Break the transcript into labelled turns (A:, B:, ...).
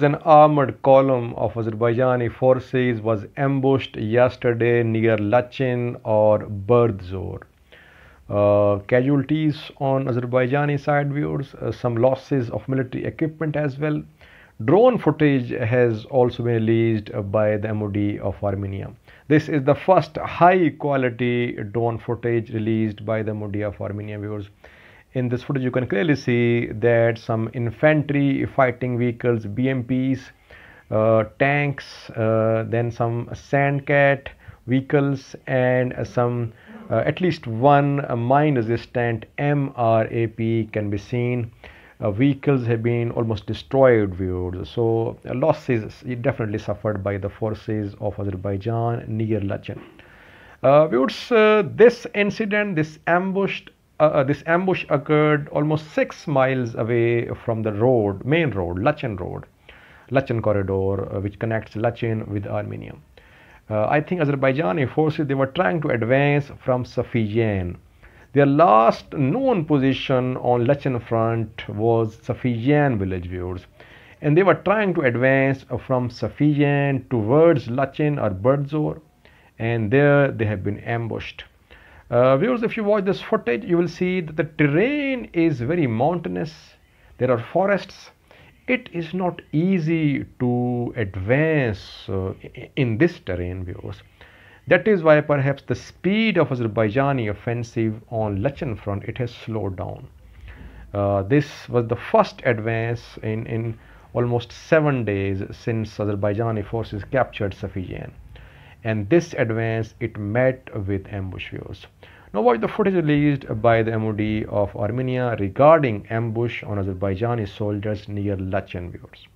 A: towards an armored column of Azerbaijani forces was ambushed yesterday near Lachin or Berdzor. Uh, casualties on Azerbaijani side viewers, uh, some losses of military equipment as well. Drone footage has also been released by the MOD of Armenia. This is the first high quality drone footage released by the MOD of Armenia viewers in this footage you can clearly see that some infantry fighting vehicles bmps uh, tanks uh, then some sandcat vehicles and some uh, at least one mine resistant mrap can be seen uh, vehicles have been almost destroyed viewed so uh, losses definitely suffered by the forces of azerbaijan near lachin uh, viewers uh, this incident this ambushed uh, uh, this ambush occurred almost six miles away from the road, main road, Lachin Road, Lachin Corridor, uh, which connects Lachin with Armenia. Uh, I think Azerbaijani forces they were trying to advance from Safijan. Their last known position on Lachin front was Safijan village viewers, and they were trying to advance from Safijan towards Lachin or Burdzor, and there they have been ambushed. Uh, viewers, if you watch this footage, you will see that the terrain is very mountainous. There are forests. It is not easy to advance uh, in this terrain, viewers. That is why perhaps the speed of Azerbaijani offensive on Lachin front, it has slowed down. Uh, this was the first advance in, in almost seven days since Azerbaijani forces captured Safiyan and this advance it met with ambush views. Now watch the footage released by the MOD of Armenia regarding ambush on Azerbaijani soldiers near Lachen viewers.